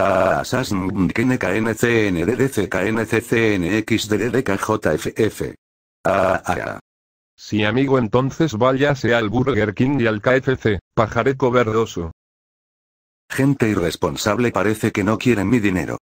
a Ah, si amigo entonces váyase al Burger King y al KFC, pajareco verdoso. Gente irresponsable parece que no quieren mi dinero.